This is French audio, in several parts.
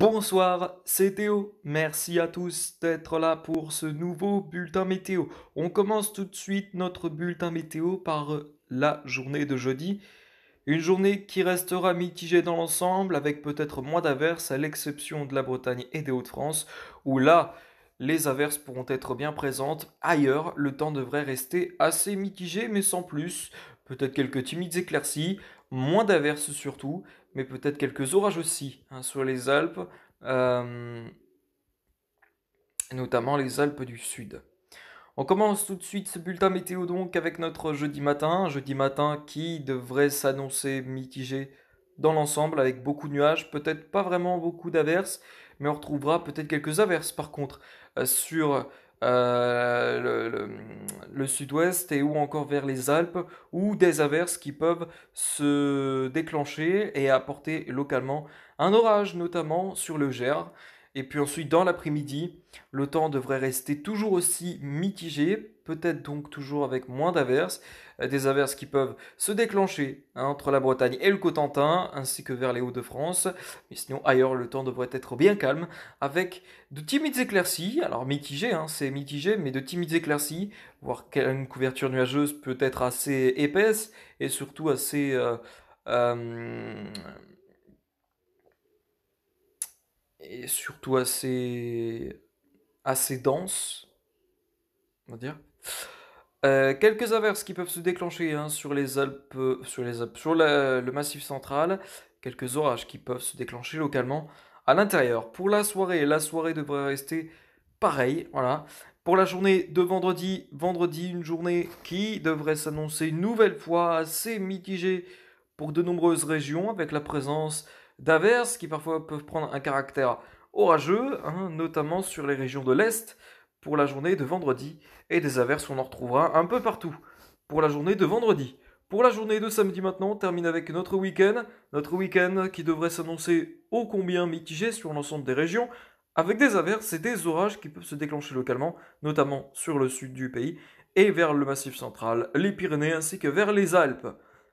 Bonsoir, c'est Théo. Merci à tous d'être là pour ce nouveau bulletin météo. On commence tout de suite notre bulletin météo par euh, la journée de jeudi. Une journée qui restera mitigée dans l'ensemble, avec peut-être moins d'averses, à l'exception de la Bretagne et des Hauts-de-France, où là, les averses pourront être bien présentes. Ailleurs, le temps devrait rester assez mitigé, mais sans plus. Peut-être quelques timides éclaircies, moins d'averses surtout, mais peut-être quelques orages aussi hein, sur les Alpes, euh, notamment les Alpes du Sud. On commence tout de suite ce bulletin météo donc avec notre jeudi matin, jeudi matin qui devrait s'annoncer mitigé dans l'ensemble avec beaucoup de nuages, peut-être pas vraiment beaucoup d'averses, mais on retrouvera peut-être quelques averses par contre euh, sur euh, le, sud-ouest et ou encore vers les Alpes, ou des averses qui peuvent se déclencher et apporter localement un orage, notamment sur le Gers. Et puis ensuite, dans l'après-midi, le temps devrait rester toujours aussi mitigé, peut-être donc toujours avec moins d'averses, euh, des averses qui peuvent se déclencher hein, entre la Bretagne et le Cotentin, ainsi que vers les Hauts-de-France. Mais sinon, ailleurs, le temps devrait être bien calme, avec de timides éclaircies, alors mitigées, hein, c'est mitigé, mais de timides éclaircies, voire une couverture nuageuse peut-être assez épaisse, et surtout assez... Euh, euh, et surtout assez, assez dense, on va dire. Euh, quelques averses qui peuvent se déclencher hein, euh, sur les Alpes, sur, les sur le massif central, quelques orages qui peuvent se déclencher localement à l'intérieur. Pour la soirée, la soirée devrait rester pareil, voilà. Pour la journée de vendredi, vendredi, une journée qui devrait s'annoncer une nouvelle fois assez mitigée pour de nombreuses régions, avec la présence d'averses qui parfois peuvent prendre un caractère orageux, hein, notamment sur les régions de l'Est pour la journée de vendredi, et des averses on en retrouvera un peu partout pour la journée de vendredi. Pour la journée de samedi maintenant, on termine avec notre week-end. Notre week-end qui devrait s'annoncer ô combien mitigé sur l'ensemble des régions, avec des averses et des orages qui peuvent se déclencher localement, notamment sur le sud du pays, et vers le massif central, les Pyrénées ainsi que vers les Alpes.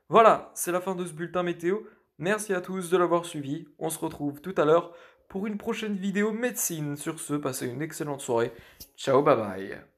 Voilà, c'est la fin de ce bulletin météo. Merci à tous de l'avoir suivi. On se retrouve tout à l'heure pour une prochaine vidéo médecine. Sur ce, passez une excellente soirée. Ciao, bye bye.